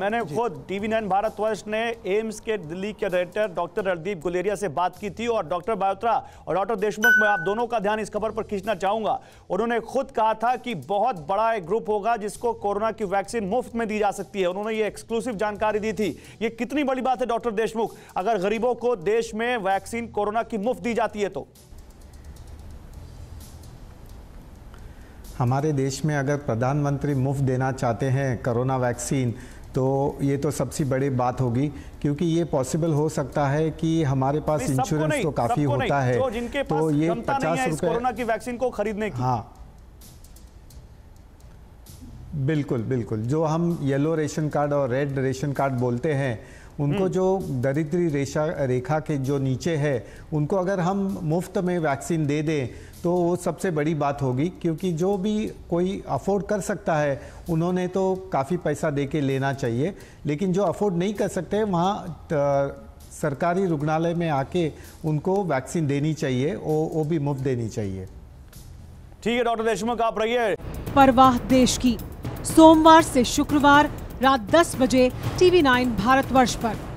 मैंने खुद TV nine Bharatvarsh ने एम्स के दिल्ली के डायरेक्टर डॉक्टर रणदीप गुलेरिया से बात की थी और डॉक्टर बायोत्रा और डॉक्टर देशमुख मैं आप दोनों का ध्यान इस खबर पर खींचना चाहूंगा उन्होंने खुद कहा था कि बहुत बड़ा एक ग्रुप होगा जिसको कोरोना की वैक्सीन मुफ्त में दी जा सकती है उन्होंने ये एक्सक्लूसिव जानकारी दी थी ये कितनी बड़ी बात है डॉक्टर देशमुख अगर गरीबों को देश में वैक्सीन कोरोना की मुफ्त दी जाती है तो हमारे देश में अगर प्रधानमंत्री मुफ्त देना चाहते हैं कोरोना वैक्सीन तो ये तो सबसे बड़ी बात होगी क्योंकि ये पॉसिबल हो सकता है कि हमारे पास इंश्योरेंस तो काफ़ी होता है तो जिनके तो ये पचास रुपए कोरोना की वैक्सीन को खरीदने की हाँ बिल्कुल बिल्कुल जो हम येलो रेशन कार्ड और रेड रेशन कार्ड बोलते हैं उनको हम्म। जो दरिद्री रेशा रेखा के जो नीचे है उनको अगर हम मुफ्त में वैक्सीन दे दें तो वो सबसे बड़ी बात होगी क्योंकि जो भी कोई अफोर्ड कर सकता है उन्होंने तो काफ़ी पैसा दे के लेना चाहिए लेकिन जो अफोर्ड नहीं कर सकते वहाँ सरकारी रुग्णालय में आके उनको वैक्सीन देनी चाहिए और वो भी मुफ्त देनी चाहिए ठीक है डॉक्टर देशमुख आप रहिए परवाह देश की सोमवार से शुक्रवार रात 10 बजे टीवी 9 भारतवर्ष पर